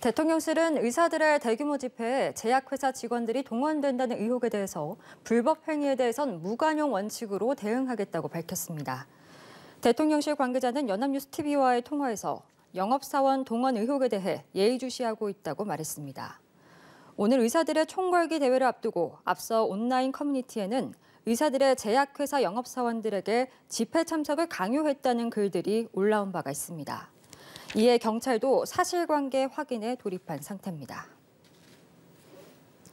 대통령실은 의사들의 대규모 집회에 제약회사 직원들이 동원된다는 의혹에 대해서 불법 행위에 대해선 무관용 원칙으로 대응하겠다고 밝혔습니다. 대통령실 관계자는 연합뉴스 TV와의 통화에서 영업사원 동원 의혹에 대해 예의주시하고 있다고 말했습니다. 오늘 의사들의 총궐기 대회를 앞두고 앞서 온라인 커뮤니티에는 의사들의 제약회사 영업사원들에게 집회 참석을 강요했다는 글들이 올라온 바가 있습니다. 이에 경찰도 사실관계 확인에 돌입한 상태입니다.